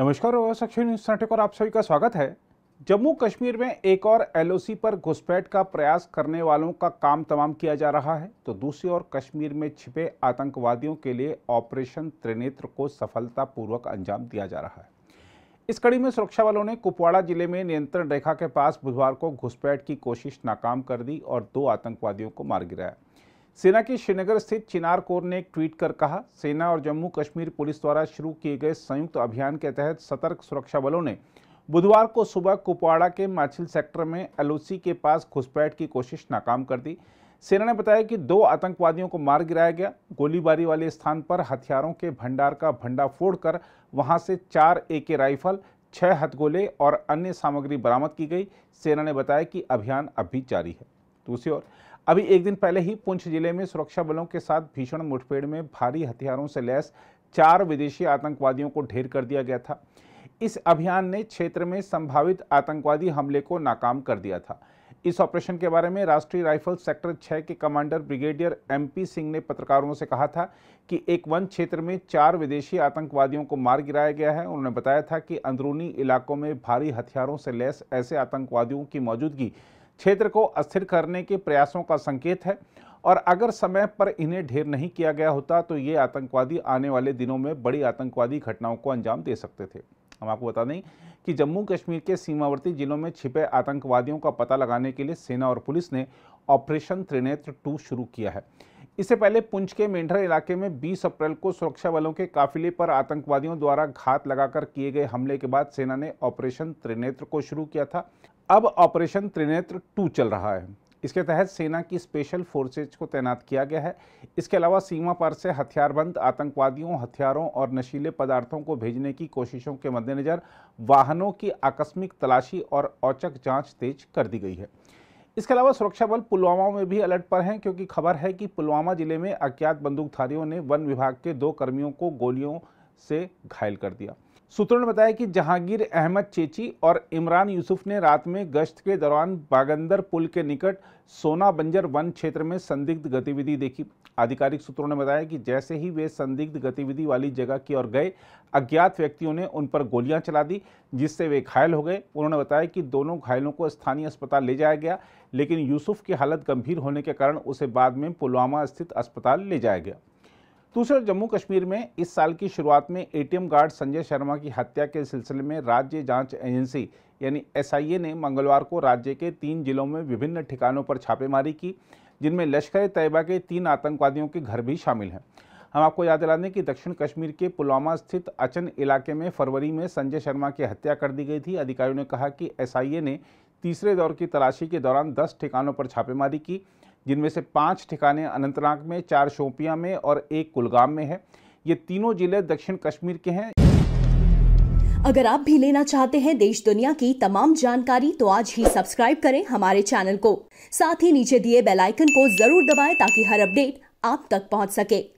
नमस्कार और आप सभी का स्वागत है जम्मू कश्मीर में एक और एलओसी पर घुसपैठ का प्रयास करने वालों का काम तमाम किया जा रहा है तो दूसरी ओर कश्मीर में छिपे आतंकवादियों के लिए ऑपरेशन त्रिनेत्र को सफलतापूर्वक अंजाम दिया जा रहा है इस कड़ी में सुरक्षा बलों ने कुपवाड़ा जिले में नियंत्रण रेखा के पास बुधवार को घुसपैठ की कोशिश नाकाम कर दी और दो आतंकवादियों को मार गिराया सेना के श्रीनगर स्थित चिनार कोर ने एक ट्वीट कर कहा सेना और जम्मू कश्मीर पुलिस द्वारा शुरू किए गए संयुक्त अभियान के तहत सतर्क सुरक्षा बलों ने बुधवार को सुबह कुपवाड़ा के माछिल सेक्टर में एलओसी के पास घुसपैठ की कोशिश नाकाम कर दी सेना ने बताया कि दो आतंकवादियों को मार गिराया गया गोलीबारी वाले स्थान पर हथियारों के भंडार का भंडा फोड़ कर वहां से चार एके राइफल छह हथगोले और अन्य सामग्री बरामद की गई सेना ने बताया कि अभियान अब भी जारी है दूसरी ओर अभी एक दिन पहले ही पुंछ जिले में सुरक्षा बलों के साथ भीषण मुठभेड़ में भारी हथियारों से लैस चार विदेशी आतंकवादियों को ढेर कर दिया गया था इस अभियान ने क्षेत्र में संभावित आतंकवादी हमले को नाकाम कर दिया था इस ऑपरेशन के बारे में राष्ट्रीय राइफल सेक्टर 6 के कमांडर ब्रिगेडियर एमपी सिंह ने पत्रकारों से कहा था कि एक वन क्षेत्र में चार विदेशी आतंकवादियों को मार गिराया गया है उन्होंने बताया था कि अंदरूनी इलाकों में भारी हथियारों से लैस ऐसे आतंकवादियों की मौजूदगी क्षेत्र को अस्थिर करने के प्रयासों का संकेत है और अगर समय पर इन्हें ढेर नहीं किया गया होता तो ये आतंकवादी आने वाले दिनों में बड़ी आतंकवादी घटनाओं को अंजाम दे सकते थे हम आपको बता दें कि जम्मू कश्मीर के सीमावर्ती जिलों में छिपे आतंकवादियों का पता लगाने के लिए सेना और पुलिस ने ऑपरेशन त्रिनेत्र टू शुरू किया है इससे पहले पुंछ के मेंढर इलाके में 20 अप्रैल को सुरक्षा बलों के काफिले पर आतंकवादियों द्वारा घात लगाकर किए गए हमले के बाद सेना ने ऑपरेशन त्रिनेत्र को शुरू किया था अब ऑपरेशन त्रिनेत्र टू चल रहा है इसके तहत सेना की स्पेशल फोर्सेज को तैनात किया गया है इसके अलावा सीमा पर से हथियारबंद आतंकवादियों हथियारों और नशीले पदार्थों को भेजने की कोशिशों के मद्देनज़र वाहनों की आकस्मिक तलाशी और औचक जांच तेज कर दी गई है इसके अलावा सुरक्षा बल पुलवामा में भी अलर्ट पर हैं क्योंकि खबर है कि पुलवामा जिले में अज्ञात बंदूकधारियों ने वन विभाग के दो कर्मियों को गोलियों से घायल कर दिया सूत्रों ने बताया कि जहांगीर अहमद चेची और इमरान यूसुफ ने रात में गश्त के दौरान बागंदर पुल के निकट सोना बंजर वन क्षेत्र में संदिग्ध गतिविधि देखी आधिकारिक सूत्रों ने बताया कि जैसे ही वे संदिग्ध गतिविधि वाली जगह की ओर गए अज्ञात व्यक्तियों ने उन पर गोलियां चला दी जिससे वे घायल हो गए उन्होंने बताया कि दोनों घायलों को स्थानीय अस्पताल ले जाया गया लेकिन यूसुफ की हालत गंभीर होने के कारण उसे बाद में पुलवामा स्थित अस्पताल ले जाया गया दूसरा जम्मू कश्मीर में इस साल की शुरुआत में एटीएम गार्ड संजय शर्मा की हत्या के सिलसिले में राज्य जांच एजेंसी यानी एसआईए ने मंगलवार को राज्य के तीन जिलों में विभिन्न ठिकानों पर छापेमारी की जिनमें लश्कर ए तैयबा के तीन आतंकवादियों के घर भी शामिल हैं हम आपको याद दिला दें कि दक्षिण कश्मीर के पुलवामा स्थित अचन इलाके में फरवरी में संजय शर्मा की हत्या कर दी गई थी अधिकारियों ने कहा कि एस ने तीसरे दौर की तलाशी के दौरान दस ठिकानों पर छापेमारी की जिनमें से पाँच ठिकाने अनंतनाग में चार शोपिया में और एक कुलगाम में है ये तीनों जिले दक्षिण कश्मीर के हैं अगर आप भी लेना चाहते हैं देश दुनिया की तमाम जानकारी तो आज ही सब्सक्राइब करें हमारे चैनल को साथ ही नीचे दिए बेलाइकन को जरूर दबाए ताकि हर अपडेट आप तक पहुँच सके